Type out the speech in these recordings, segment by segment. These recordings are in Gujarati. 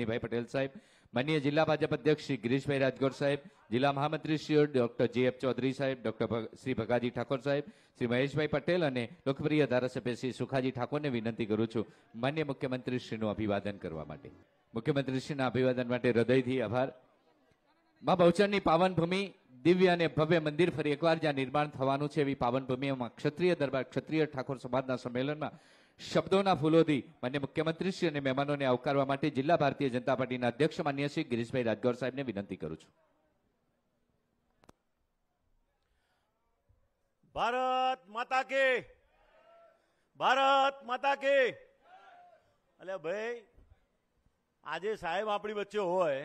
જયદીપભાઈ પટેલ સાહેબ માનનીય જિલ્લા ભાજપ અધ્યક્ષ શ્રી ગિરીશભાઈ રાજગોર સાહેબ જિલ્લા મહામંત્રી શ્રી ડોક્ટર જે ચૌધરી સાહેબ ડોક્ટર શ્રી ભગાજી ઠાકોર સાહેબ શ્રી મહેશભાઈ પટેલ અને લોકપ્રિય ધારાસભ્ય શ્રી સુખાજી ઠાકોરને વિનંતી કરું છું માન્ય મુખ્યમંત્રીશ્રીનું અભિવાદન કરવા માટે મુખ્યમંત્રીશ્રીના અભિવાદન માટે હૃદયથી આભાર મા બહુચરની પાવન દિવ્ય અને ભવ્ય મંદિર ફરી એકવાર જ્યાં નિર્માણ થવાનું છે એવી પાવન ભૂમિમાં ક્ષત્રિય દરબાર ક્ષત્રિય ઠાકોર સમાજના સંમેલનમાં શબ્દોના ફૂલોથી માન્ય મુખ્યમંત્રી શ્રી અને મહેમાનોને આવકારવા માટે જિલ્લા ભારતીય જનતા પાર્ટીના અધ્યક્ષ માન્ય શ્રી ગિરીશભાઈ રાજગોર સાહેબને વિનંતી કરું છું ભારત માતા કે ભારત માતા કે અલે ભાઈ આજે સાહેબ આપણી વચ્ચે હોય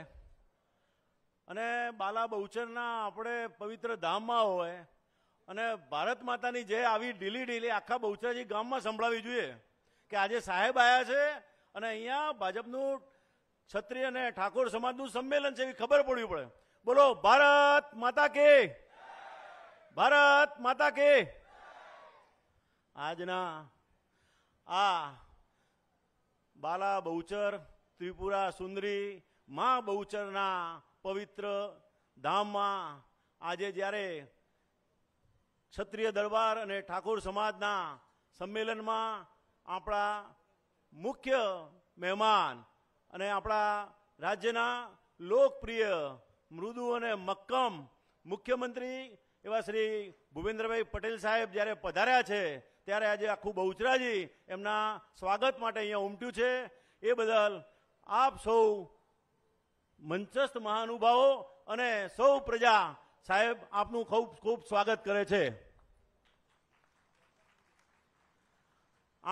અને બાલા બહુચરના આપણે પવિત્ર ધામમાં હોય અને ભારત માતાની જે આવી ઢીલી ઢીલી આખા બહુચરાજી ગામમાં સંભળાવી જોઈએ કે આજે સાહેબ આવ્યા છે અને અહીંયા ભાજપનું ક્ષત્રિય અને ઠાકોર સમાજનું સંમેલન છે એવી ખબર પડવી પડે બોલો ભારત માતા કે ભારત માતા કે આજના આ બાલા બહુચર ત્રિપુરા સુંદરી મા બહુચરના પવિત્ર ધામમાં આજે જ્યારે ક્ષત્રિય દરબાર અને ઠાકોર સમાજના સંમેલનમાં આપણા મુખ્ય મહેમાન અને આપણા રાજ્યના લોકપ્રિય મૃદુ અને મક્કમ મુખ્યમંત્રી એવા શ્રી ભૂપેન્દ્રભાઈ પટેલ સાહેબ જ્યારે પધાર્યા છે ત્યારે આજે આખું બહુચરાજી એમના સ્વાગત માટે અહીંયા ઉમટ્યું છે એ બદલ આપ સૌ મંચસ્થ મહાનુભાવો અને સૌ પ્રજા સાહેબ આપનું ખૂબ ખૂબ સ્વાગત કરે છે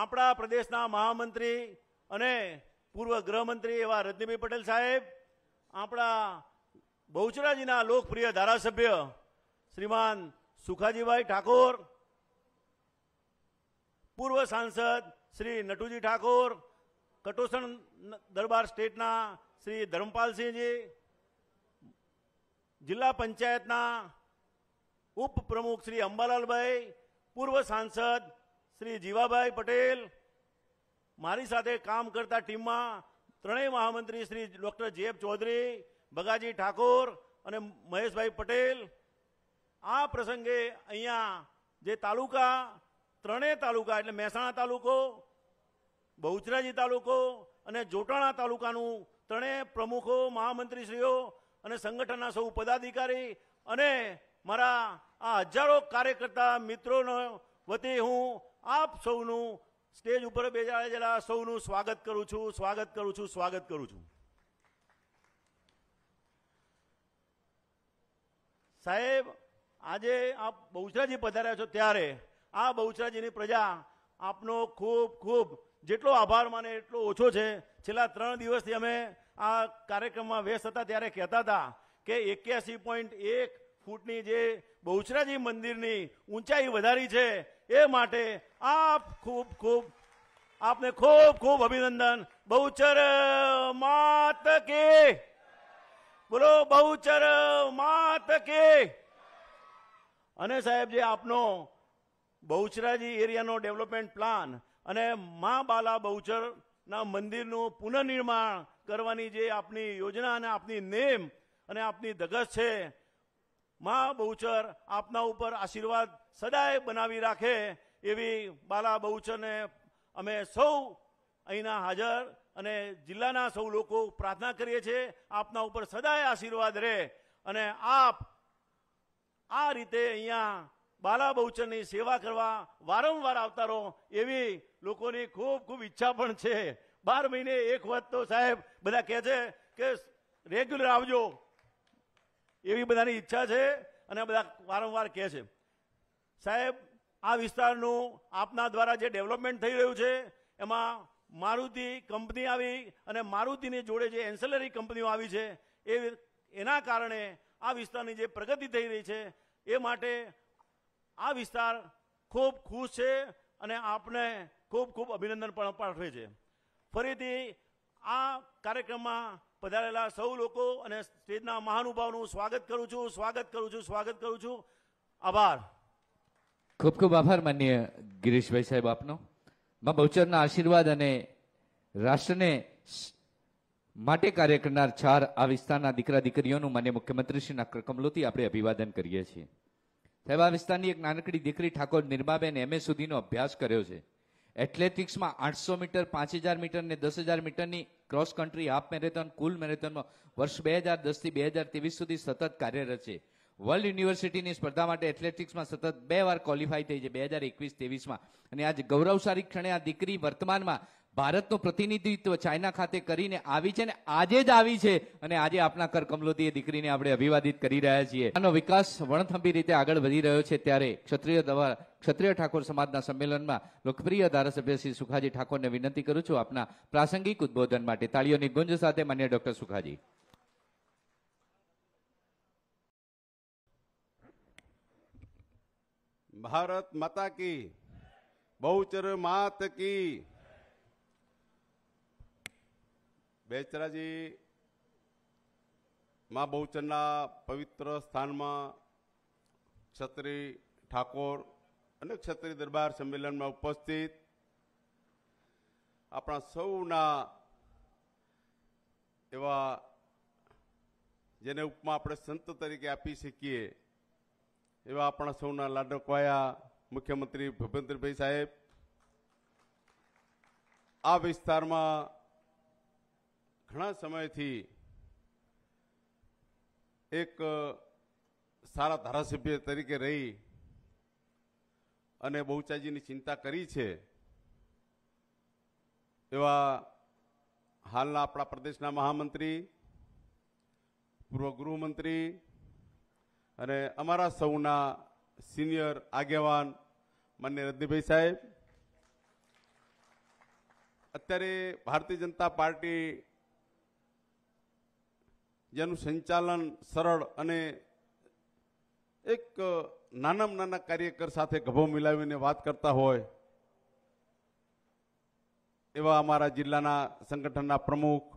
આપણા પ્રદેશના મહામંત્રી અને પૂર્વ ગૃહમંત્રી એવા રજનીભાઈ પટેલ સાહેબ આપણા બહુચરાજીના લોકપ્રિય ધારાસભ્ય શ્રીમાન સુખાજીભાઈ ઠાકોર પૂર્વ સાંસદ શ્રી નટુજી ઠાકોર કટોસણ દરબાર સ્ટેટના શ્રી ધર્મપાલસિંહજી જિલ્લા પંચાયતના ઉપપ્રમુખ શ્રી અંબાલાલભાઈ પૂર્વ સાંસદ શ્રી જીવાભાઈ પટેલ મારી સાથે કામ કરતા ટીમમાં ત્રણેય મહામંત્રી શ્રી ડૉક્ટર જેએફ ચૌધરી બગાજી ઠાકોર અને મહેશભાઈ પટેલ આ પ્રસંગે અહીંયા જે તાલુકા ત્રણેય તાલુકા એટલે મહેસાણા તાલુકો બહુચરાજી તાલુકો અને જોટાણા તાલુકાનું ત્રણેય પ્રમુખો મહામંત્રીશ્રીઓ અને સંગઠનના સૌ પદાધિકારી અને મારા આ હજારો કાર્યકર્તા મિત્રોનો વતી હું આપ સૌનું સ્ટેજ ઉપર બેસાડેલા સૌનું સ્વાગત કરું છું સ્વાગત કરું છું સ્વાગત કરું છું સાહેબ આજે આપ બહુચરાજી પધાર્યા છો ત્યારે આ બહુચરાજીની પ્રજા આપનો ખૂબ ખૂબ જેટલો આભાર માને એટલો ઓછો છે છેલ્લા ત્રણ દિવસથી અમે આ કાર્યક્રમમાં વ્યસ્ત હતા ત્યારે કહેતા હતા કે એક્યાસી પોઈન્ટ એક ફૂટની જે બહુચરાજી મંદિરની ઊંચાઈ વધારી છે એ માટે આપ ખૂબ ખૂબ આપને ખૂબ ખૂબ અભિનંદન બહુચર માત કે બોલો બહુચર માત કે અને સાહેબ જે આપનો બહુચરાજી એરિયાનો ડેવલપમેન્ટ પ્લાન અને મા બાલા બહુચરના મંદિરનું પુનઃનિર્માણ કરવાની જે આપની યોજના અને આપની નેમ અને આપની ધગસ છે મા બહુચર આપના ઉપર આશીર્વાદ સદાય બનાવી રાખે એવી બાલા બહુચરને અમે સૌ અહીંના હાજર અને જિલ્લાના સૌ લોકો પ્રાર્થના કરીએ છીએ આપના ઉપર સદાય આશીર્વાદ રહે અને આપ આ રીતે અહીંયા બાલા બહુચરની સેવા કરવા વારંવાર આવતા રહો એવી લોકોની ખૂબ ખૂબ ઈચ્છા પણ છે બાર મહિને એક વાત તો સાહેબ બધા કહે છે કે રેગ્યુલર આવજો એવી બધાની ઈચ્છા છે અને બધા વારંવાર કહે છે સાહેબ આ વિસ્તારનું આપના દ્વારા જે ડેવલપમેન્ટ થઈ રહ્યું છે એમાં મારુતિ કંપની આવી અને મારુતિની જોડે જે એન્સેલરી કંપનીઓ આવી છે એ એના કારણે આ વિસ્તારની જે પ્રગતિ થઈ રહી છે એ માટે આ વિસ્તાર ખૂબ ખુશ છે અને આપને ખૂબ ખૂબ અભિનંદન પણ પાઠવે છે ફરીથી આ કાર્યક્રમમાં પધારેલા સૌ લોકો અને સ્ટેજના મહાનુભાવનું સ્વાગત કરું છું સ્વાગત કરું છું સ્વાગત કરું છું આભાર ખૂબ ખૂબ આભાર માન્ય ગિરીશભાઈ સાહેબ આપનો મા બહુચરના આશીર્વાદ અને રાષ્ટ્રને માટે કાર્ય કરનાર ચાર આ વિસ્તારના દીકરા દીકરીઓનું માન્ય મુખ્યમંત્રી શ્રી નાકર કમલોથી આપણે અભિવાદન કરીએ છીએ સાહેબ આ વિસ્તારની એક નાનકડી દીકરી ઠાકોર નિર્માબેન એમ એ સુધીનો અભ્યાસ કર્યો છે એથ્લેટિક્સમાં આઠસો મીટર પાંચ હજાર મીટર ને દસ હજાર મીટરની ક્રોસ કન્ટ્રી હાફ મેરેથોન કુલ મેરેથોનમાં વર્ષ બે હજાર દસથી બે હજાર ત્રેવીસ સુધી સતત કાર્યરત છે વર્લ્ડ યુનિવર્સિટીની સ્પર્ધા માટે એથ્લેટિક્સમાં સતત બે વાર ક્વોલિફાય થઈ છે બે હજાર એકવીસ ત્રેવીસમાં અને આજે ગૌરવશાળી ક્ષણે આ દીકરી વર્તમાનમાં ભારતનું પ્રતિનિધિત્વ ચાઇના ખાતે કરીને આવી છે અને આજે જ આવી છે અને આજે આપના કર કમલોતી દીકરીને આપણે અભિવાદિત કરી રહ્યા છીએ આનો વિકાસ વણથંભી રીતે આગળ વધી રહ્યો છે ત્યારે ક્ષત્રિય દ્વારા ક્ષત્રિય ઠાકોર સમાજના સંમેલનમાં લોકપ્રિય ધારાસભ્ય શ્રી સુખાજી ઠાકોરને વિનંતી કરું છું આપના પ્રાસંગિક ઉદબોધન માટે તાળીઓની ગુંજ સાથે માન્ય ડોક્ટર સુખાજી ભારત માતા કી બહુચર માત કી બેચરાજી માં બહુચનના પવિત્ર સ્થાનમાં ક્ષત્રિય ઠાકોર અને ક્ષત્રિય દરબાર સંમેલનમાં ઉપસ્થિત આપણા સૌના એવા જેને ઉપમા આપણે સંત તરીકે આપી શકીએ એવા આપણા સૌના લાડકવાયા મુખ્યમંત્રી ભૂપેન્દ્રભાઈ સાહેબ આ વિસ્તારમાં ઘણા સમયથી એક સારા ધારાસભ્ય તરીકે રહી અને બહુચાજીની ચિંતા કરી છે એવા હાલના આપણા પ્રદેશના મહામંત્રી પૂર્વ ગૃહમંત્રી અને અમારા સૌના સિનિયર આગેવાન માન્ય રદ્દીભાઈ સાહેબ અત્યારે ભારતીય જનતા પાર્ટી જેનું સંચાલન સરળ અને એક નાનામાં નાના કાર્યકર સાથે ગભો મિલાવીને વાત કરતા હોય એવા અમારા જિલ્લાના સંગઠનના પ્રમુખ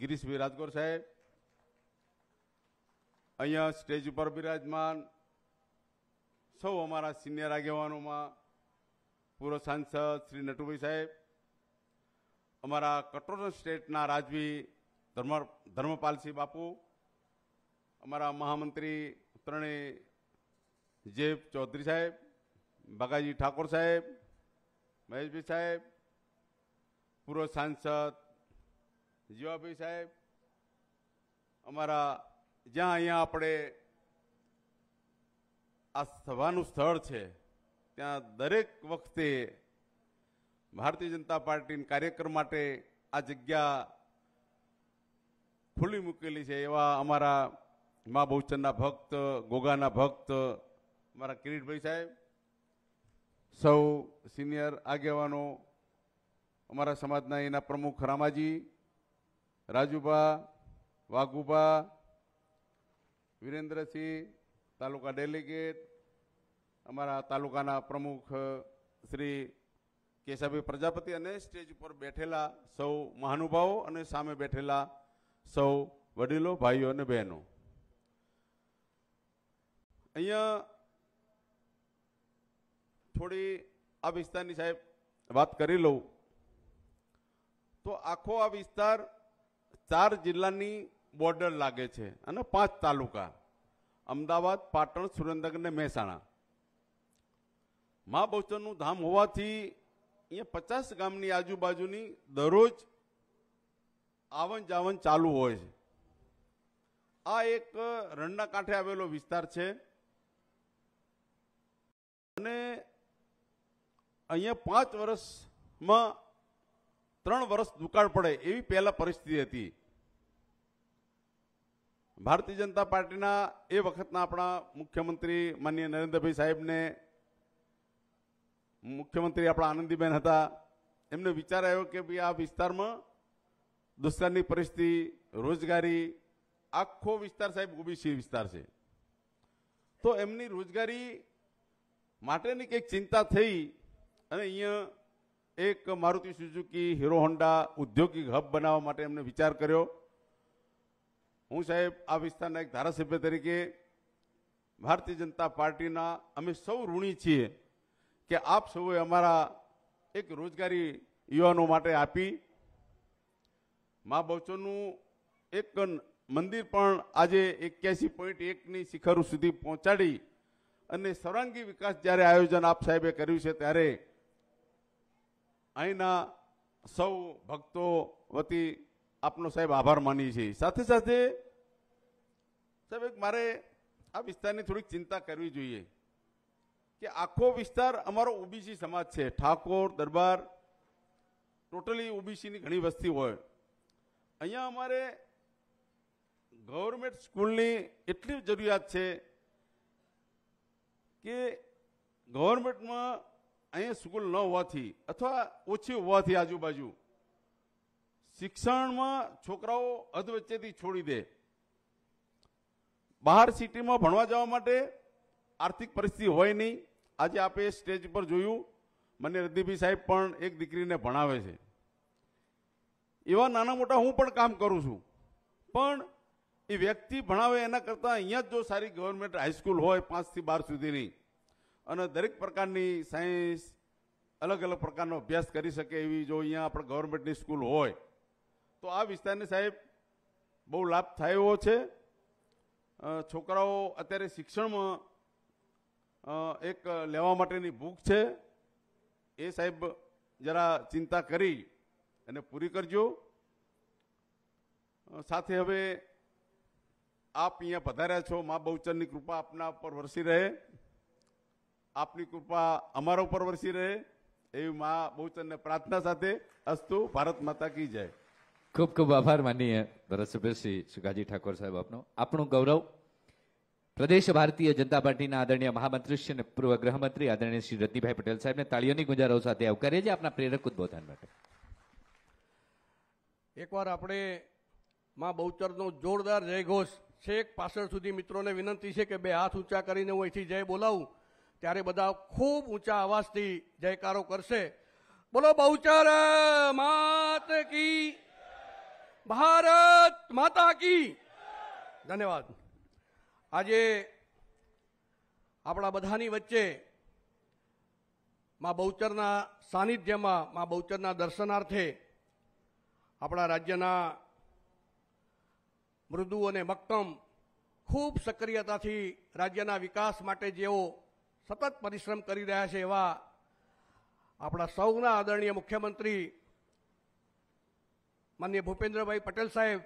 ગિરીશભાઈ રાજગોર સાહેબ અહીંયા સ્ટેજ ઉપર બિરાજમાન સૌ અમારા સિનિયર આગેવાનોમાં પૂર્વ સાંસદ શ્રી નટુભાઈ સાહેબ અમારા કટોર સ્ટેટના રાજવી ધર્મ ધર્મપાલસિંહ બાપુ અમારા મહામંત્રી ત્રણેય જે ચૌધરી સાહેબ ભગાજી ઠાકોર સાહેબ મહેશભાઈ સાહેબ પૂર્વ સાંસદ જીવાભાઈ સાહેબ અમારા જ્યાં અહીંયા આપણે આ સભાનું સ્થળ છે ત્યાં દરેક વખતે ભારતીય જનતા પાર્ટીના કાર્યક્રમ માટે આ જગ્યા ખુલ્લી મૂકેલી છે એવા અમારા મા બહુચંદના ભક્ત ગોગાના ભક્ત અમારા કિરીટભાઈ સાહેબ સૌ સિનિયર આગેવાનો અમારા સમાજના એના પ્રમુખ રામાજી રાજુભા વાઘુભા વિરેન્દ્રસિંહ તાલુકા ડેલિગેટ અમારા તાલુકાના પ્રમુખ શ્રી કેશાભાઈ પ્રજાપતિ અને સ્ટેજ ઉપર બેઠેલા સૌ મહાનુભાવો અને સામે બેઠેલા સૌ વડીલો ભાઈઓ અને બહેનો અહીંયા થોડી આ વિસ્તારની સાહેબ વાત કરી લઉં તો આખો આ વિસ્તાર ચાર જિલ્લાની બોર્ડર લાગે છે અને પાંચ તાલુકા અમદાવાદ પાટણ સુરેન્દ્રનગર અને મહેસાણા મા બહુચરનું ધામ હોવાથી અહીંયા પચાસ ગામની આજુબાજુની દરરોજ આવન જાવન ચાલુ હોય છે આ એક રણના કાંઠે આવેલો વિસ્તાર છે અને અહીંયા પાંચ વર્ષમાં ત્રણ વર્ષ દુકાળ પડે એવી પહેલા પરિસ્થિતિ હતી ભારતીય જનતા પાર્ટીના એ વખતના આપણા મુખ્યમંત્રી માનનીય નરેન્દ્રભાઈ સાહેબને મુખ્યમંત્રી આપણા આનંદીબેન હતા એમને વિચાર આવ્યો કે ભાઈ આ વિસ્તારમાં દુષ્કાળની પરિસ્થિતિ રોજગારી આખો વિસ્તાર સાહેબ ઓબીસી વિસ્તાર છે તો એમની રોજગારી માટેની કંઈક ચિંતા થઈ અને અહીંયા એક મારુતિ સુઝુકી હીરો હોન્ડા ઉદ્યોગિક હબ બનાવવા માટે એમને વિચાર કર્યો હું સાહેબ આ વિસ્તારના એક ધારાસભ્ય તરીકે ભારતીય જનતા પાર્ટીના અમે સૌ ઋણી છીએ કે આપ સૌએ અમારા એક રોજગારી યુવાનો માટે આપી મા બહુચરનું એક મંદિર પણ આજે એક્યાસી પોઈન્ટ એકની શિખરો સુધી પહોંચાડી અને સર્વાંગી વિકાસ જ્યારે આયોજન આપ સાહેબે કર્યું છે ત્યારે અહીંના સૌ ભક્તો વતી આપનો સાહેબ આભાર માનીએ છીએ સાથે સાથે સાહેબ એક મારે આ વિસ્તારની થોડીક ચિંતા કરવી જોઈએ કે આખો વિસ્તાર અમારો ઓબીસી સમાજ છે ઠાકોર દરબાર ટોટલી ઓબીસીની ઘણી વસ્તી હોય અહીંયા અમારે ગવર્મેન્ટ સ્કૂલની એટલી જરૂરિયાત છે કે ગવર્મેન્ટમાં અહીંયા સ્કૂલ ન હોવાથી અથવા ઓછી હોવાથી આજુબાજુ શિક્ષણમાં છોકરાઓ અધવચ્ચેથી છોડી દે બહાર સિટીમાં ભણવા જવા માટે આર્થિક પરિસ્થિતિ હોય નહીં આજે આપણે સ્ટેજ પર જોયું મને રદીભાઈ સાહેબ પણ એક દીકરીને ભણાવે છે એવા નાના મોટા હું પણ કામ કરું છું પણ એ વ્યક્તિ ભણાવે એના કરતાં અહીંયા જ જો સારી ગવર્મેન્ટ હાઈસ્કૂલ હોય પાંચથી બાર સુધીની અને દરેક પ્રકારની સાયન્સ અલગ અલગ પ્રકારનો અભ્યાસ કરી શકે એવી જો અહીંયા આપણે ગવર્મેન્ટની સ્કૂલ હોય તો આ વિસ્તારને સાહેબ બહુ લાભ થયો છે છોકરાઓ અત્યારે શિક્ષણમાં એક લેવા માટેની ભૂખ છે એ સાહેબ જરા ચિંતા કરી એને પૂરી કરજો સાથે હવે આપ અહીંયા પધાર્યા છો મા બહુચરની કૃપા આપના ઉપર વરસી રહે આપની કૃપા અમારા ઉપર વરસી રહે એવી મા બહુચરને પ્રાર્થના સાથે અસ્તુ ભારત માતા કી જય ખૂબ ખૂબ આભાર માનીએ ધારાસભ્ય શ્રી સુગાજી ઠાકોર સાહેબ આપનો આપણું ગૌરવ પ્રદેશ ભારતીય જનતા પાર્ટીના આદરણીય મહામંત્રી અને પૂર્વ ગૃહમંત્રી આદરણીય શ્રી રતિભાઈ પટેલ સાહેબને તાળીઓની ગુંજારો સાથે આવકારીએ છીએ આપના પ્રેરક ઉદબોધન માટે એકવાર આપણે મા બહુચરનો જોરદાર જયઘોષ છેક પાછળ સુધી મિત્રોને વિનંતી છે કે બે હાથ ઊંચા કરીને હું અહીંથી જય બોલાવું ત્યારે બધા ખૂબ ઊંચા અવાજથી જયકારો કરશે બોલો બહુચર માત કી ભારત માતા કી ધન્યવાદ આજે આપણા બધાની વચ્ચે મા બહુચરના સાનિધ્યમાં મા બહુચરના દર્શનાર્થે આપણા રાજ્યના મૃદુ અને મક્કમ ખૂબ સક્રિયતાથી રાજ્યના વિકાસ માટે જેઓ સતત પરિશ્રમ કરી રહ્યા છે એવા આપણા સૌના આદરણીય મુખ્યમંત્રી માન્ય ભૂપેન્દ્રભાઈ પટેલ સાહેબ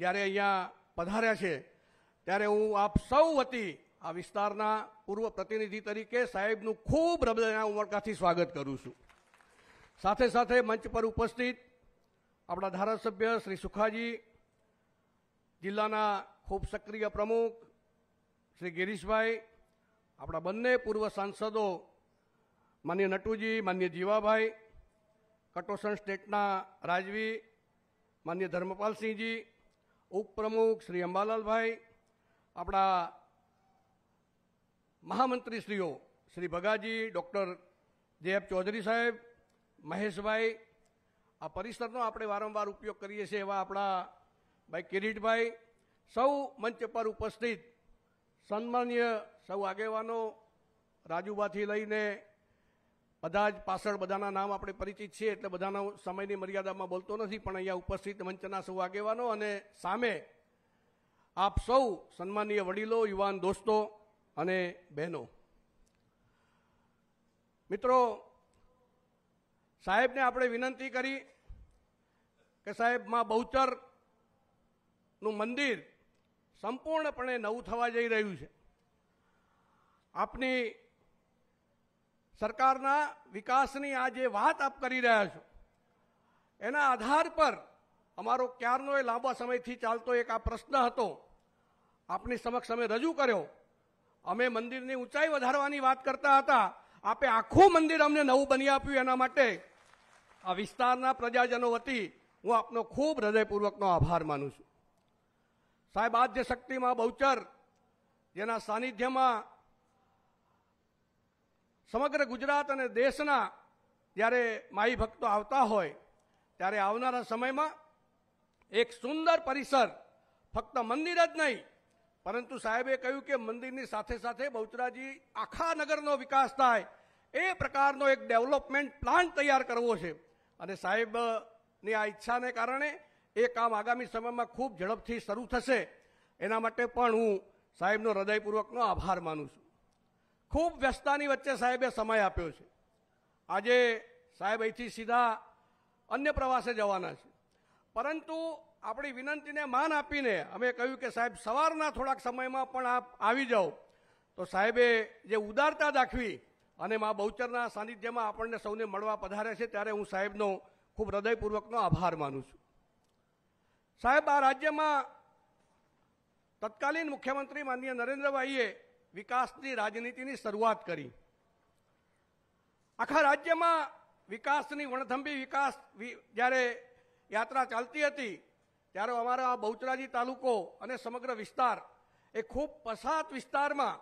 જ્યારે અહીંયા પધાર્યા છે ત્યારે હું આપ સૌ વતી આ વિસ્તારના પૂર્વ પ્રતિનિધિ તરીકે સાહેબનું ખૂબ હૃદયના ઉમળકાથી સ્વાગત કરું છું સાથે સાથે મંચ પર ઉપસ્થિત આપણા ધારાસભ્ય શ્રી સુખાજી જિલ્લાના ખૂબ સક્રિય પ્રમુખ શ્રી ગિરીશભાઈ આપણા બંને પૂર્વ સાંસદો માન્ય નટુજી માન્ય જીવાભાઈ કટોસન સ્ટેટના રાજવી માન્ય ધર્મપાલસિંહજી ઉપપ્રમુખ શ્રી અંબાલાલભાઈ આપણા મહામંત્રીશ્રીઓ શ્રી ભગાજી ડૉક્ટર જયબ ચૌધરી સાહેબ મહેશભાઈ આ પરિસરનો આપણે વારંવાર ઉપયોગ કરીએ છીએ એવા આપણા ભાઈ કિરીટભાઈ સૌ મંચ પર ઉપસ્થિત સન્માન્ય સૌ આગેવાનો રાજુબાથી લઈને બધા જ પાછળ બધાના નામ આપણે પરિચિત છીએ એટલે બધાના સમયની મર્યાદામાં બોલતો નથી પણ અહીંયા ઉપસ્થિત મંચના સૌ આગેવાનો અને સામે આપ સૌ સન્માનીય વડીલો યુવાન દોસ્તો અને બહેનો મિત્રો સાહેબને આપણે વિનંતી કરી કે સાહેબ માં બહુચરનું મંદિર સંપૂર્ણપણે નવું થવા જઈ રહ્યું છે આપની સરકારના વિકાસની આ જે વાત આપ કરી રહ્યા છો એના આધાર પર અમારો ક્યારનો એ લાંબા સમયથી ચાલતો એક આ પ્રશ્ન હતો આપની સમક્ષ અમે રજૂ કર્યો અમે મંદિરની ઊંચાઈ વધારવાની વાત કરતા હતા આપે આખું મંદિર અમને નવું બની આપ્યું એના માટે આ વિસ્તારના પ્રજાજનો વતી હું આપનો ખૂબ હૃદયપૂર્વકનો આભાર માનું છું સાહેબ આદ્ય શક્તિમાં બહુચર જેના સાનિધ્યમાં સમગ્ર ગુજરાત અને દેશના જ્યારે માઈ ભક્તો આવતા હોય ત્યારે આવનારા સમયમાં એક સુંદર પરિસર ફક્ત મંદિર જ નહીં પરંતુ સાહેબે કહ્યું કે મંદિરની સાથે સાથે બહુચરાજી આખા નગરનો વિકાસ થાય એ પ્રકારનો એક ડેવલપમેન્ટ પ્લાન તૈયાર કરવો છે અને સાહેબની આ ઈચ્છાને કારણે એ કામ આગામી સમયમાં ખૂબ ઝડપથી શરૂ થશે એના માટે પણ હું સાહેબનો હૃદયપૂર્વકનો આભાર માનું છું ખૂબ વ્યસ્તાની વચ્ચે સાહેબે સમય આપ્યો છે આજે સાહેબ અહીંથી સીધા અન્ય પ્રવાસે જવાના છે પરંતુ આપણી વિનંતીને માન આપીને અમે કહ્યું કે સાહેબ સવારના થોડાક સમયમાં પણ આપ આવી જાઓ તો સાહેબે જે ઉદારતા દાખવી અને મા બહુચરના સાનિધ્યમાં આપણને સૌને મળવા પધારે છે ત્યારે હું સાહેબનો ખૂબ હૃદયપૂર્વકનો આભાર માનું છું સાહેબ આ રાજ્યમાં તત્કાલીન મુખ્યમંત્રી માનનીય નરેન્દ્રભાઈએ વિકાસની રાજનીતિની શરૂઆત કરી આખા રાજ્યમાં વિકાસની વણથંભી વિકાસ જ્યારે યાત્રા ચાલતી હતી ત્યારે અમારા બહુચરાજી તાલુકો અને સમગ્ર વિસ્તાર એ ખૂબ પસાત વિસ્તારમાં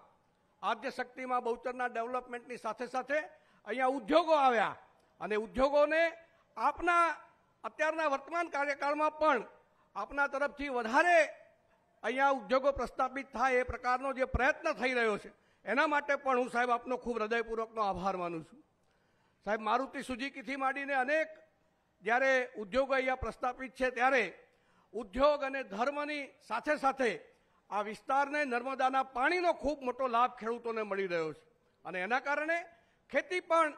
શક્તિમાં બહુચરના ડેવલપમેન્ટની સાથે સાથે અહીંયા ઉદ્યોગો આવ્યા અને ઉદ્યોગોને આપના અત્યારના વર્તમાન કાર્યકાળમાં પણ આપના તરફથી વધારે અહીંયા ઉદ્યોગો પ્રસ્થાપિત થાય એ પ્રકારનો જે પ્રયત્ન થઈ રહ્યો છે એના માટે પણ હું સાહેબ આપનો ખૂબ હૃદયપૂર્વકનો આભાર માનું છું સાહેબ મારુતિ સુઝુકીથી માંડીને અનેક જ્યારે ઉદ્યોગો અહીંયા પ્રસ્થાપિત છે ત્યારે ઉદ્યોગ અને ધર્મની સાથે સાથે આ વિસ્તારને નર્મદાના પાણીનો ખૂબ મોટો લાભ ખેડૂતોને મળી રહ્યો છે અને એના કારણે ખેતી પણ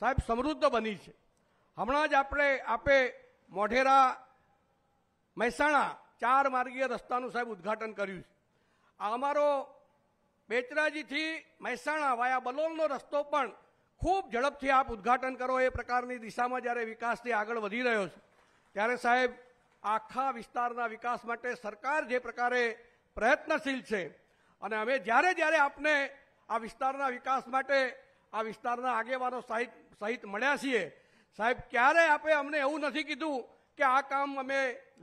સાહેબ સમૃદ્ધ બની છે હમણાં જ આપણે આપે મોઢેરા મહેસાણા ચાર માર્ગીય રસ્તાનું સાહેબ ઉદ્ઘાટન કર્યું છે આ અમારો બેચરાજીથી મહેસાણા વાયા બલોલનો રસ્તો પણ ખૂબ ઝડપથી આપ ઉદ્ઘાટન કરો એ પ્રકારની દિશામાં જ્યારે વિકાસથી આગળ વધી રહ્યો છે ત્યારે સાહેબ આખા વિસ્તારના વિકાસ માટે સરકાર જે પ્રકારે પ્રયત્નશીલ છે અને અમે જ્યારે જ્યારે આપને આ વિસ્તારના વિકાસ માટે આ વિસ્તારના આગેવાનો સહિત સહિત મળ્યા છીએ સાહેબ ક્યારે આપે અમને એવું નથી કીધું કે આ કામ અમે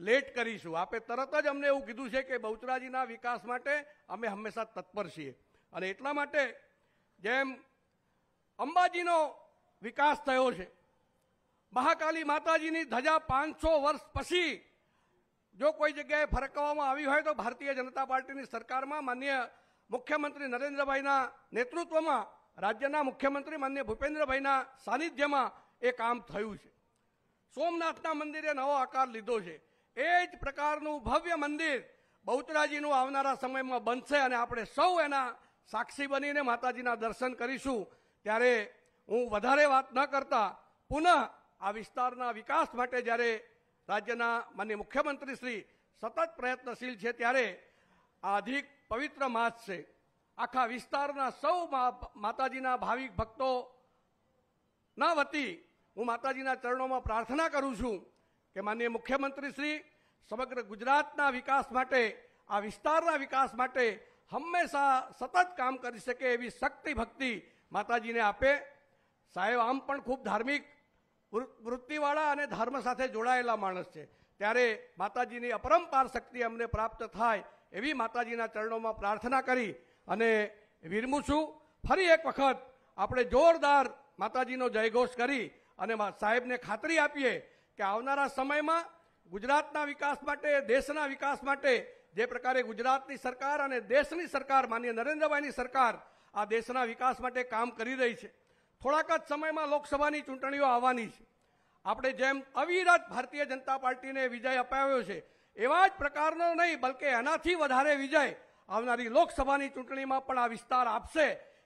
લેટ કરીશું આપે તરત જ અમને એવું કીધું છે કે બહુચરાજીના વિકાસ માટે અમે હંમેશા તત્પર છીએ અને એટલા માટે જેમ અંબાજીનો વિકાસ થયો છે મહાકાલી માતાજીની ધજા પાંચસો વર્ષ પછી જો કોઈ જગ્યાએ ફરકાવવામાં આવી હોય તો ભારતીય જનતા પાર્ટીની સરકારમાં માન્ય મુખ્યમંત્રી નરેન્દ્રભાઈના નેતૃત્વમાં રાજ્યના મુખ્યમંત્રી માન્ય ભૂપેન્દ્રભાઈના સાનિધ્યમાં એ કામ થયું છે સોમનાથના મંદિરે નવો આકાર લીધો છે એ જ પ્રકારનું ભવ્ય મંદિર બહુચરાજીનું આવનારા સમયમાં બનશે અને આપણે સૌ એના સાક્ષી બનીને માતાજીના દર્શન કરીશું ત્યારે હું વધારે વાત ન કરતા પુનઃ આ વિસ્તારના વિકાસ માટે જ્યારે રાજ્યના માન્ય મુખ્યમંત્રી શ્રી સતત પ્રયત્નશીલ છે ત્યારે આ અધિક પવિત્ર માસ છે આખા વિસ્તારના સૌ માતાજીના ભાવિક ભક્તો ના વતી હું માતાજીના ચરણોમાં પ્રાર્થના કરું છું કે માનનીય મુખ્યમંત્રી શ્રી સમગ્ર ગુજરાતના વિકાસ માટે આ વિસ્તારના વિકાસ માટે હંમેશા સતત કામ કરી શકે એવી શક્તિ ભક્તિ માતાજીને આપે સાહેબ આમ પણ ખૂબ ધાર્મિક વૃત્તિવાળા અને ધર્મ સાથે જોડાયેલા માણસ છે ત્યારે માતાજીની અપરંપાર શક્તિ અમને પ્રાપ્ત થાય એવી માતાજીના ચરણોમાં પ્રાર્થના કરી અને વિરમું ફરી એક વખત આપણે જોરદાર માતાજીનો જયઘોષ કરી અને સાહેબને ખાતરી આપીએ કે આવનારા સમયમાં ગુજરાતના વિકાસ માટે દેશના વિકાસ માટે જે પ્રકારે ગુજરાતની સરકાર અને દેશની સરકાર માન્ય નરેન્દ્રભાઈની સરકાર આ દેશના વિકાસ માટે કામ કરી રહી છે થોડાક જ સમયમાં લોકસભાની ચૂંટણીઓ આવવાની છે આપણે જેમ અવિરત ભારતીય જનતા પાર્ટીને વિજય અપાવ્યો છે એવા જ પ્રકારનો નહીં બલકે એનાથી વધારે વિજય આવનારી લોકસભાની ચૂંટણીમાં પણ આ વિસ્તાર આપશે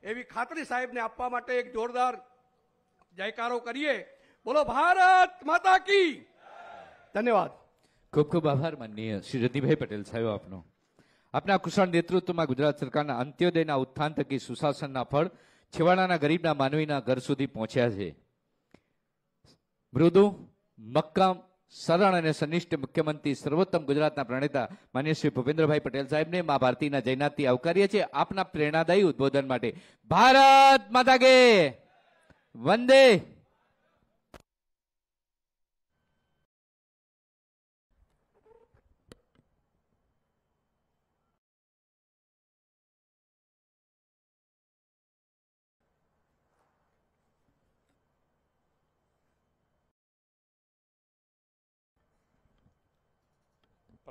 એવી ખાતરી સાહેબને આપવા માટે એક જોરદાર જયકારો કરીએ બોલો ભારત માતા કી ધન્યવાદ ખૂબ ખૂબ આભાર માનનીય શ્રી રતિભાઈ પટેલ સાહેબ આપનો આપના કુશળ નેતૃત્વમાં ગુજરાત સરકારના અંત્યોદયના ઉત્થાન થકી સુશાસનના ફળ છેવાડાના ગરીબના માનવીના ઘર સુધી પહોંચ્યા છે મૃદુ મક્કામ સરળ અને સનિષ્ઠ મુખ્યમંત્રી સર્વોત્તમ ગુજરાતના પ્રણેતા માન્ય શ્રી ભૂપેન્દ્રભાઈ પટેલ સાહેબને મા ભારતીના જયનાથથી આવકારીએ છીએ આપના પ્રેરણાદાયી ઉદબોધન માટે ભારત માતા કે વંદે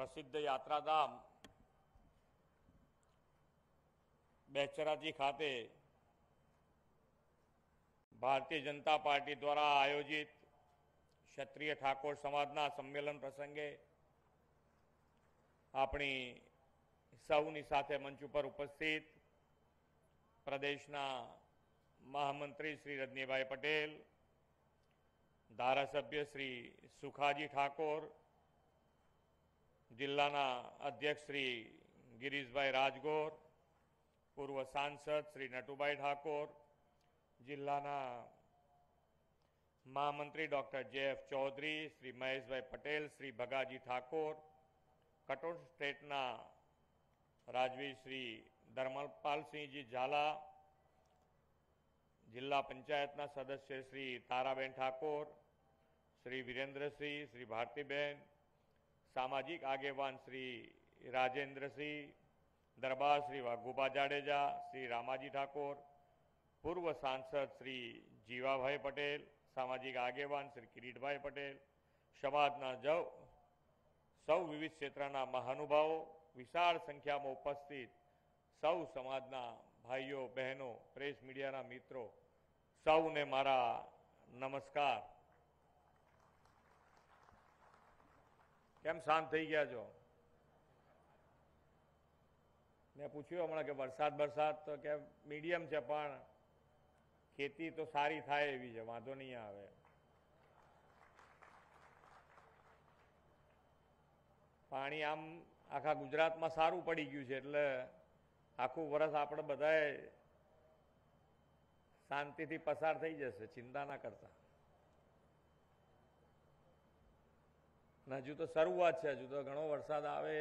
પ્રસિદ્ધ યાત્રાધામ બેચરાજી ખાતે ભારતીય જનતા પાર્ટી દ્વારા આયોજિત ક્ષત્રિય ઠાકોર સમાજના સંમેલન પ્રસંગે આપણી સૌની સાથે મંચ ઉપર ઉપસ્થિત પ્રદેશના મહામંત્રી શ્રી રજનીભાઈ પટેલ ધારાસભ્ય શ્રી સુખાજી ઠાકોર जिला अध्यक्ष श्री गिरीशभा राजगोर पूर्व सांसद श्री नटूभा ठाकुर जिला महामंत्री doctor J F Chaudhary Shri Mahesh bhai Patel Shri भगाजी Thakur कटोर स्टेटना राजवी Shri Dharmpal Singh जी झाला जिला पंचायत सदस्य श्री ताराबेन ठाकुर श्री वीरेंद्र सिंह श्री भारतीबेन સામાજિક આગેવાન શ્રી રાજેન્દ્રસિંહ દરબાર શ્રી વાઘુભા જાડેજા શ્રી રામાજી ઠાકોર પૂર્વ સાંસદ શ્રી જીવાભાઈ પટેલ સામાજિક આગેવાન શ્રી કિરીટભાઈ પટેલ સમાજના જવ સૌ વિવિધ ક્ષેત્રના મહાનુભાવો વિશાળ સંખ્યામાં ઉપસ્થિત સૌ સમાજના ભાઈઓ બહેનો પ્રેસ મીડિયાના મિત્રો સૌને મારા નમસ્કાર કેમ શાંત થઈ ગયા છો મેં પૂછ્યું હમણાં કે વરસાદ વરસાદ તો કે મીડિયમ છે પણ ખેતી તો સારી થાય એવી છે વાંધો નહીં આવે પાણી આમ આખા ગુજરાતમાં સારું પડી ગયું છે એટલે આખું વરસ આપણે બધાએ શાંતિથી પસાર થઈ જશે ચિંતા ના કરતા અને હજુ તો શરૂઆત છે હજુ તો ઘણો વરસાદ આવે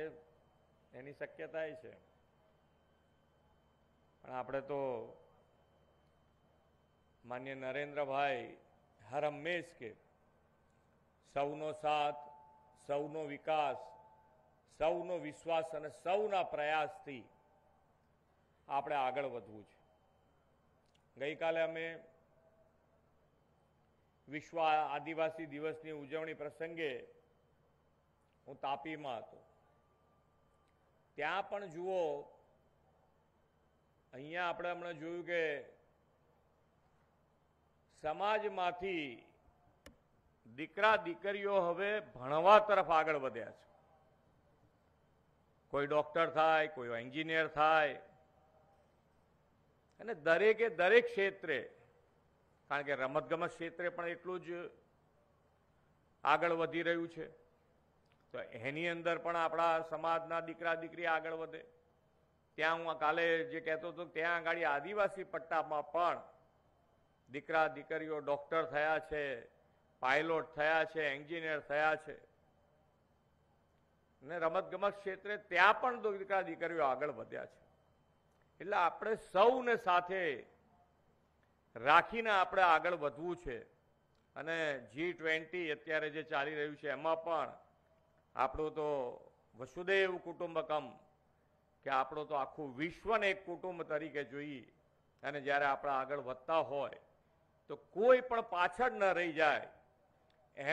એની શક્યતા છે પણ આપણે તો માન્ય નરેન્દ્રભાઈ હર હંમેશ કે સૌનો સાથ સૌનો વિકાસ સૌનો વિશ્વાસ અને સૌના પ્રયાસથી આપણે આગળ વધવું છે ગઈકાલે અમે વિશ્વ આદિવાસી દિવસની ઉજવણી પ્રસંગે હું તાપીમાં હતો ત્યાં પણ જુઓ અહીંયા આપણે હમણાં જોયું કે સમાજમાંથી દીકરા દીકરીઓ હવે ભણવા તરફ આગળ વધ્યા છે કોઈ ડૉક્ટર થાય કોઈ એન્જિનિયર થાય અને દરેકે દરેક ક્ષેત્રે કારણ કે રમતગમત ક્ષેત્રે પણ એટલું જ આગળ વધી રહ્યું છે તો એની અંદર પણ આપણા સમાજના દીકરા દીકરી આગળ વધે ત્યાં હું કાલે જે કહેતો હતો ત્યાં આગળ આદિવાસી પટ્ટામાં પણ દીકરા દીકરીઓ ડૉક્ટર થયા છે પાયલોટ થયા છે એન્જિનિયર થયા છે અને રમતગમત ક્ષેત્રે ત્યાં પણ દીકરા દીકરીઓ આગળ વધ્યા છે એટલે આપણે સૌને સાથે રાખીને આપણે આગળ વધવું છે અને જી ટ્વેન્ટી અત્યારે જે ચાલી રહ્યું છે એમાં પણ આપણો તો વસુદેવ કુટુંબકમ કે આપણો તો આખું વિશ્વને એક કુટુંબ તરીકે જોઈ અને જ્યારે આપણા આગળ વધતા હોય તો કોઈ પણ પાછળ ન રહી જાય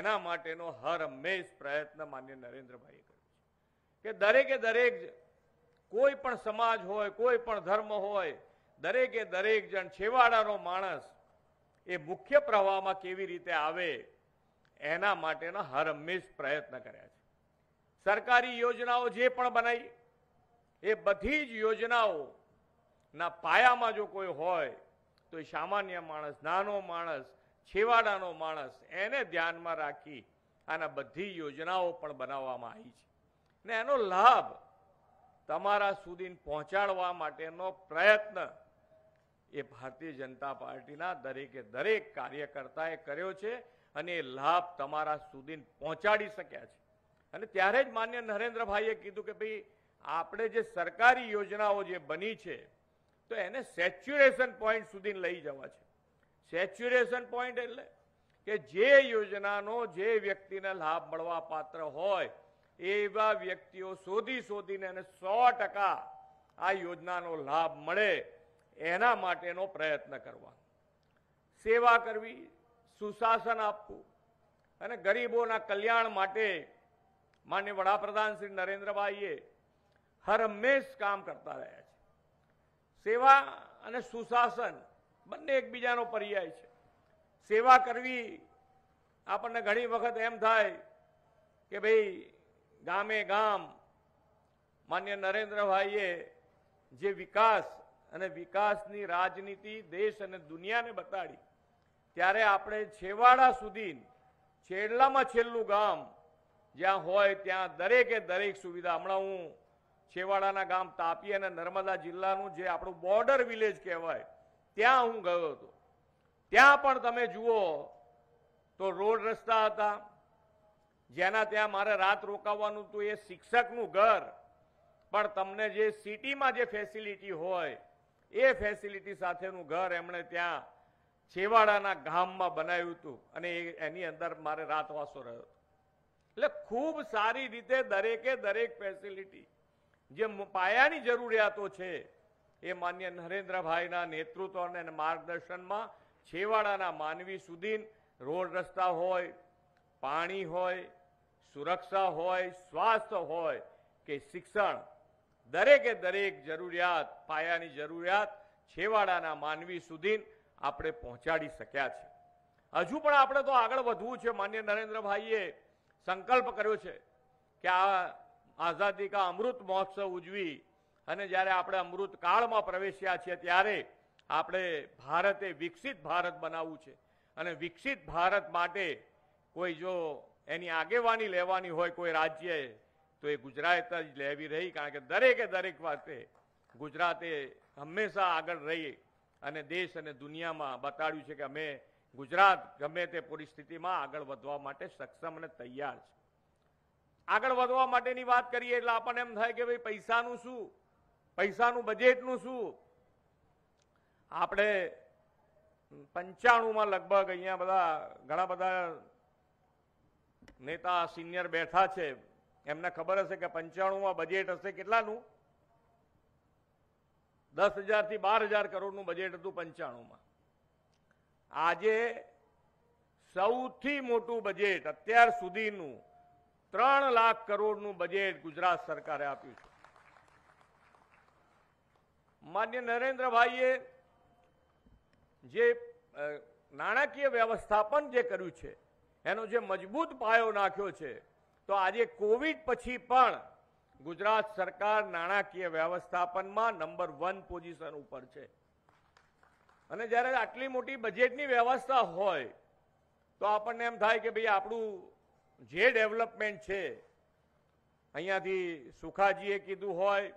એના માટેનો હર હંમેશ પ્રયત્ન માન્ય નરેન્દ્રભાઈએ કર્યો છે કે દરેકે દરેક કોઈ પણ સમાજ હોય કોઈ પણ ધર્મ હોય દરેકે દરેક જણ છેવાડાનો માણસ એ મુખ્ય પ્રવાહમાં કેવી રીતે આવે એના માટેનો હર હંમેશ પ્રયત્ન કર્યા છે સરકારી યોજનાઓ જે પણ બનાવી એ બધી જ યોજનાઓના પાયામાં જો કોઈ હોય તો એ સામાન્ય માણસ નાનો માણસ છેવાડાનો માણસ એને ધ્યાનમાં રાખી આના બધી યોજનાઓ પણ બનાવવામાં આવી છે ને એનો લાભ તમારા સુધી પહોંચાડવા માટેનો પ્રયત્ન એ ભારતીય જનતા પાર્ટીના દરેકે દરેક કાર્યકર્તાએ કર્યો છે અને એ લાભ તમારા સુધી પહોંચાડી શક્યા છે અને ત્યારે જ માન્ય નરેન્દ્રભાઈએ કીધું કે ભાઈ આપણે જે સરકારી યોજનાઓ જે બની છે તો એને સેચ્યુરેશન પોઈન્ટ સુધી લઈ જવા છે સેચ્યુરેશન પોઈન્ટ એટલે કે જે યોજનાનો જે વ્યક્તિને લાભ મળવા પાત્ર હોય એવા વ્યક્તિઓ શોધી શોધીને એને સો ટકા આ યોજનાનો લાભ મળે એના માટેનો પ્રયત્ન કરવા સેવા કરવી સુશાસન આપવું અને ગરીબોના કલ્યાણ માટે માન્ય વડાપ્રધાન શ્રી નરેન્દ્રભાઈએ હર હંમેશ કામ કરતા રહ્યા છે સેવા અને સુશાસન બંને એકબીજાનો પર્યાય છે સેવા કરવી આપણને ઘણી વખત એમ થાય કે ભાઈ ગામે ગામ માન્ય નરેન્દ્રભાઈએ જે વિકાસ અને વિકાસની રાજનીતિ દેશ અને દુનિયાને બતાડી ત્યારે આપણે છેવાડા સુધી છેલ્લામાં છેલ્લું ગામ જ્યાં હોય ત્યાં દરેકે દરેક સુવિધા હમણાં હું છેવાડાના ગામ તાપી અને નર્મદા જિલ્લાનું જે આપણું બોર્ડર વિલેજ કહેવાય ત્યાં હું ગયો હતો ત્યાં પણ તમે જુઓ તો રોડ રસ્તા હતા જેના ત્યાં મારે રાત રોકાવાનું હતું એ શિક્ષકનું ઘર પણ તમને જે સિટીમાં જે ફેસિલિટી હોય એ ફેસિલિટી સાથેનું ઘર એમણે ત્યાં છેવાડાના ગામમાં બનાવ્યું હતું અને એની અંદર મારે રાતવાસો રહ્યો હતો એટલે ખૂબ સારી રીતે દરેકે દરેક ફેસિલિટી જે પાયાની જરૂરિયાતો છે એ માન્ય નરેન્દ્રભાઈના નેતૃત્વ અને માર્ગદર્શનમાં છેવાડાના માનવી સુધી રોડ રસ્તા હોય પાણી હોય સુરક્ષા હોય સ્વાસ્થ્ય હોય કે શિક્ષણ દરેકે દરેક જરૂરિયાત પાયાની જરૂરિયાત છેવાડાના માનવી સુધી આપણે પહોંચાડી શક્યા છે હજુ પણ આપણે તો આગળ વધવું છે માન્ય નરેન્દ્રભાઈએ સંકલ્પ કર્યો છે કે આ આઝાદી કા અમૃત મહોત્સવ ઉજવી અને જ્યારે આપણે અમૃત કાળમાં પ્રવેશ્યા છીએ ત્યારે આપણે ભારતે વિકસિત ભારત બનાવવું છે અને વિકસિત ભારત માટે કોઈ જો એની આગેવાની લેવાની હોય કોઈ રાજ્યએ તો એ ગુજરાત જ લેવી રહી કારણ કે દરેકે દરેક વાતે ગુજરાતે હંમેશા આગળ રહી અને દેશ અને દુનિયામાં બતાડ્યું છે કે અમે ગુજરાત ગમે તે પરિસ્થિતિમાં આગળ વધવા માટે સક્ષમ અને તૈયાર છે આગળ વધવા માટેની વાત કરીએ એટલે આપણને એમ થાય કે ભાઈ પૈસાનું શું પૈસાનું બજેટનું શું આપણે પંચાણુંમાં લગભગ અહીંયા બધા ઘણા બધા નેતા સિનિયર બેઠા છે એમને ખબર હશે કે પંચાણુંમાં બજેટ હશે કેટલાનું દસ હજારથી બાર હજાર કરોડનું બજેટ હતું પંચાણુંમાં આજે સૌથી મોટું બજેટ અત્યાર સુધીનું ત્રણ લાખ કરોડનું બજેટ ગુજરાત સરકારે આપ્યું છે માન્ય નરેન્દ્રભાઈએ જે નાણાકીય વ્યવસ્થાપન જે કર્યું છે એનો જે મજબૂત પાયો નાખ્યો છે તો આજે કોવિડ પછી પણ ગુજરાત સરકાર નાણાકીય વ્યવસ્થાપનમાં નંબર વન પોઝિશન ઉપર છે અને જ્યારે આટલી મોટી બજેટની વ્યવસ્થા હોય તો આપણને એમ થાય કે ભાઈ આપણું જે ડેવલપમેન્ટ છે અહીંયાથી સુખાજીએ કીધું હોય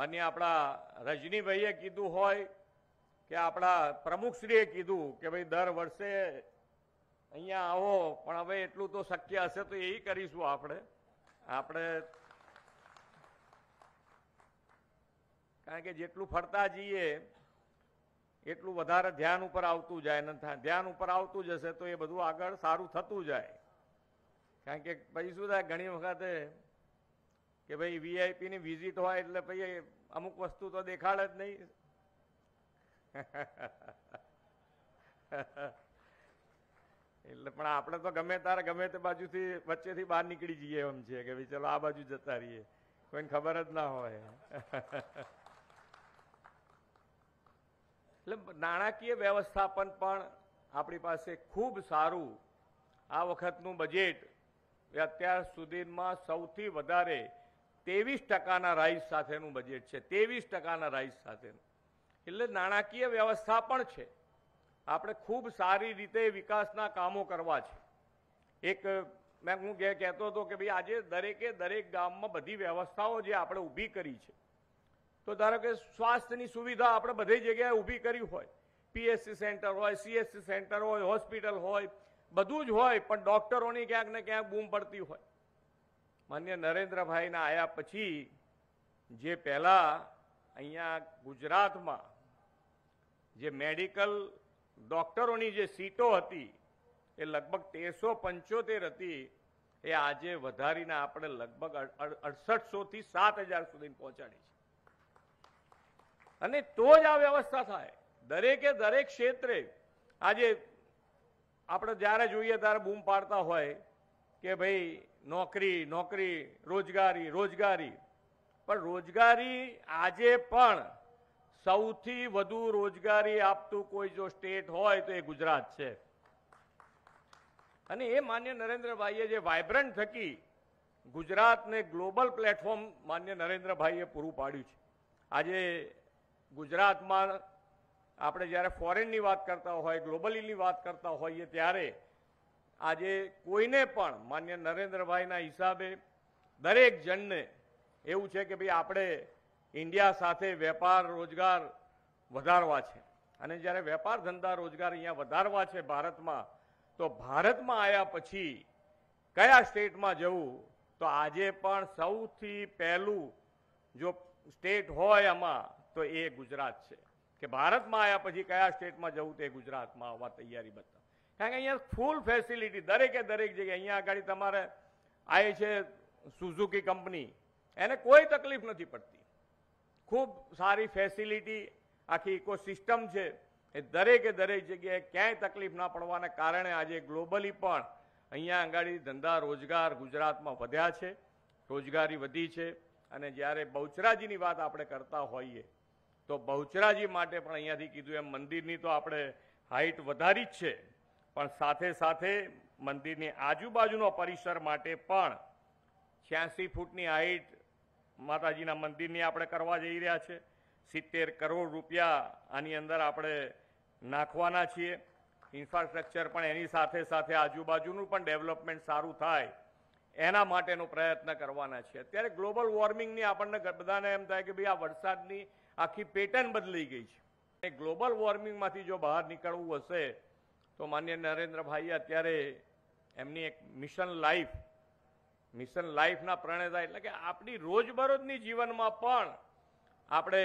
માન્ય આપણા રજનીભાઈએ કીધું હોય કે આપણા પ્રમુખશ્રીએ કીધું કે ભાઈ દર વર્ષે અહીંયા આવો પણ હવે એટલું તો શક્ય હશે તો એ કરીશું આપણે આપણે કારણ કે જેટલું ફરતા જઈએ એટલું વધારે ધ્યાન ઉપર આવતું જાય ને ધ્યાન ઉપર આવતું જશે તો એ બધું આગળ સારું થતું જાય કારણ કે પછી શું થાય ઘણી વખતે કે ભાઈ વીઆઈપીની વિઝિટ હોય એટલે પછી અમુક વસ્તુ તો દેખાડે જ નહીં એટલે પણ આપણે તો ગમે તારે ગમે તે બાજુથી વચ્ચેથી બહાર નીકળી જઈએ એમ છે કે ભાઈ ચલો આ બાજુ જતા રહીએ કોઈને ખબર જ ના હોય એટલે નાણાકીય વ્યવસ્થાપન પણ આપણી પાસે ખૂબ સારું આ વખતનું બજેટ અત્યાર સુધીમાં સૌથી વધારે ત્રેવીસ ટકાના રાઈઝ સાથેનું બજેટ છે ત્રેવીસ ટકાના રાઈસ સાથેનું એટલે નાણાકીય વ્યવસ્થા પણ છે આપણે ખૂબ સારી રીતે વિકાસના કામો કરવા છે એક મેં હું કહેતો હતો કે ભાઈ આજે દરેકે દરેક ગામમાં બધી વ્યવસ્થાઓ જે આપણે ઊભી કરી છે તો ધારો કે સ્વાસ્થ્યની સુવિધા આપણે બધી જગ્યાએ ઊભી કરી હોય પીએસસી સેન્ટર હોય સીએસસી સેન્ટર હોય હોસ્પિટલ હોય બધું જ હોય પણ ડોક્ટરોની ક્યાંક ને ક્યાંક બૂમ પડતી હોય માન્ય નરેન્દ્રભાઈના આવ્યા પછી જે પહેલાં અહીંયા ગુજરાતમાં જે મેડિકલ ડોક્ટરોની જે સીટો હતી એ લગભગ તેરસો પંચોતેર હતી એ આજે વધારીને આપણે લગભગ અડસઠસોથી સાત હજાર સુધી પહોંચાડી છે અને તો જ આ વ્યવસ્થા થાય દરેકે દરેક ક્ષેત્રે આજે આપણે જ્યારે જોઈએ ત્યારે બૂમ પાડતા હોય કે ભાઈ નોકરી નોકરી રોજગારી રોજગારી પણ રોજગારી આજે પણ સૌથી વધુ રોજગારી આપતું કોઈ જો સ્ટેટ હોય તો એ ગુજરાત છે અને એ માન્ય નરેન્દ્રભાઈએ જે વાયબ્રન્ટ થકી ગુજરાતને ગ્લોબલ પ્લેટફોર્મ માન્ય નરેન્દ્રભાઈએ પૂરું પાડ્યું છે આજે ગુજરાતમાં આપણે જ્યારે ફોરેનની વાત કરતા હોય ગ્લોબલીની વાત કરતા હોઈએ ત્યારે આજે કોઈને પણ માન્ય નરેન્દ્રભાઈના હિસાબે દરેક જણને એવું છે કે ભાઈ આપણે ઇન્ડિયા સાથે વેપાર રોજગાર વધારવા છે અને જ્યારે વેપાર ધંધા રોજગાર અહીંયા વધારવા છે ભારતમાં તો ભારતમાં આવ્યા પછી કયા સ્ટેટમાં જવું તો આજે પણ સૌથી પહેલું જો સ્ટેટ હોય આમાં તો એ ગુજરાત છે કે ભારતમાં આવ્યા પછી કયા સ્ટેટમાં જવું તે ગુજરાતમાં આવવા તૈયારી બતાવ કારણ કે અહીંયા ફૂલ ફેસિલિટી દરેકે દરેક જગ્યાએ અહીંયા આગળ તમારે આવી છે સુઝુકી કંપની એને કોઈ તકલીફ નથી પડતી ખૂબ સારી ફેસિલિટી આખી ઇકોસિસ્ટમ છે એ દરેકે દરેક જગ્યાએ ક્યાંય તકલીફ ના પડવાના કારણે આજે ગ્લોબલી પણ અહીંયા આગળ ધંધા રોજગાર ગુજરાતમાં વધ્યા છે રોજગારી વધી છે અને જ્યારે બહુચરાજીની વાત આપણે કરતા હોઈએ તો બહુચરાજી માટે પણ અહીંયાથી કીધું એમ મંદિરની તો આપણે હાઇટ વધારી જ છે પણ સાથે સાથે મંદિરની આજુબાજુનો પરિસર માટે પણ છ્યાસી ફૂટની હાઇટ માતાજીના મંદિરની આપણે કરવા જઈ રહ્યા છે સિત્તેર કરોડ રૂપિયા આની અંદર આપણે નાખવાના છીએ ઇન્ફ્રાસ્ટ્રક્ચર પણ એની સાથે સાથે આજુબાજુનું પણ ડેવલપમેન્ટ સારું થાય એના માટેનો પ્રયત્ન કરવાના છે અત્યારે ગ્લોબલ વોર્મિંગની આપણને બધાને એમ થાય કે ભાઈ આ વરસાદની આખી પેટર્ન બદલાઈ ગઈ છે ગ્લોબલ વોર્મિંગમાંથી જો બહાર નીકળવું હશે તો માન્ય નરેન્દ્રભાઈ અત્યારે એમની એક મિશન લાઈફ મિશન લાઈફના પ્રણેતા એટલે કે આપણી રોજબરોજની જીવનમાં પણ આપણે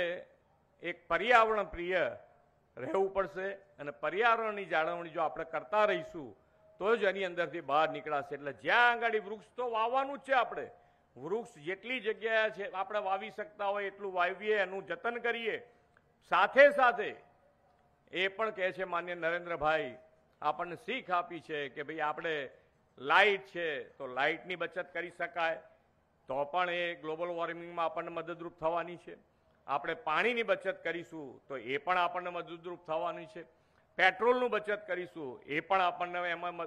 એક પર્યાવરણ પ્રિય રહેવું પડશે અને પર્યાવરણની જાળવણી જો આપણે કરતા રહીશું તો જ એની અંદરથી બહાર નીકળાશે એટલે જ્યાં આગળ વૃક્ષ તો વાવવાનું જ છે આપણે વૃક્ષ જેટલી જગ્યાએ છે આપણે વાવી શકતા હોય એટલું વાવીએ એનું જતન કરીએ સાથે સાથે એ પણ કહે છે માન્ય નરેન્દ્રભાઈ આપણને શીખ આપી છે કે ભાઈ આપણે લાઇટ છે તો લાઇટની બચત કરી શકાય તો પણ એ ગ્લોબલ વોર્મિંગમાં આપણને મદદરૂપ થવાની છે આપણે પાણીની બચત કરીશું તો એ પણ આપણને મદદરૂપ થવાની છે પેટ્રોલનું બચત કરીશું એ પણ આપણને એમાં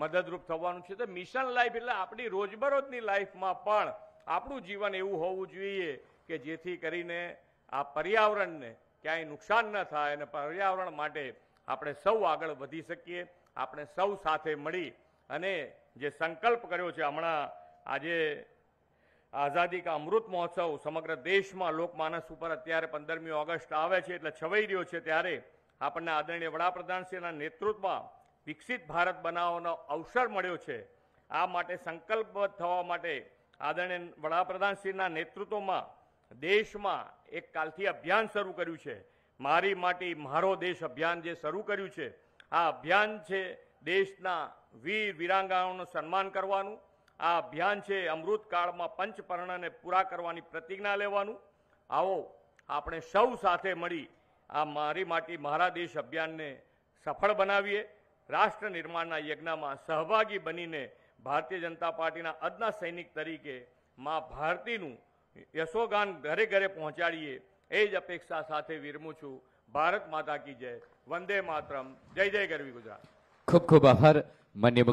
મદદરૂપ થવાનું છે તો મિશન લાઈફ એટલે આપણી રોજબરોજની લાઈફમાં પણ આપણું જીવન એવું હોવું જોઈએ કે જેથી કરીને આ પર્યાવરણને ક્યાંય નુકસાન ન થાય અને પર્યાવરણ માટે આપણે સૌ આગળ વધી શકીએ આપણે સૌ સાથે મળી અને જે સંકલ્પ કર્યો છે હમણાં આજે આઝાદી કા અમૃત મહોત્સવ સમગ્ર દેશમાં લોકમાનસ ઉપર અત્યારે પંદરમી ઓગસ્ટ આવે છે એટલે છવાઈ રહ્યો છે ત્યારે આપણને આદરણીય વડાપ્રધાનશ્રીના નેતૃત્વમાં વિકસિત ભારત બનાવવાનો અવસર મળ્યો છે આ માટે સંકલ્પબદ્ધ થવા માટે આદરણીય વડાપ્રધાનશ્રીના નેતૃત્વમાં દેશમાં એક કાલથી અભિયાન શરૂ કર્યું છે મારી માટી મારો દેશ અભિયાન જે શરૂ કર્યું છે આ અભિયાન છે દેશના વીર વિરાંગાઓનું સન્માન કરવાનું આ અભિયાન છે અમૃતકાળમાં પંચપર્ણને પૂરા કરવાની પ્રતિજ્ઞા લેવાનું આવો આપણે સૌ સાથે મળી આ મારી માટી મારા દેશ અભિયાનને સફળ બનાવીએ રાષ્ટ્ર નિર્માણના યજ્ઞમાં સહભાગી બનીને ભારતીય જનતા પાર્ટીના અદના સૈનિક તરીકે મા ભારતીનું યશોગાન ઘરે ઘરે પહોંચાડીએ એ જ અપેક્ષા સાથે વિરમું છું ભારત માતા કી જય વંદે માતરમ જય જય ગરવી ગુજરાત ખૂબ ખૂબ આભાર માન્ય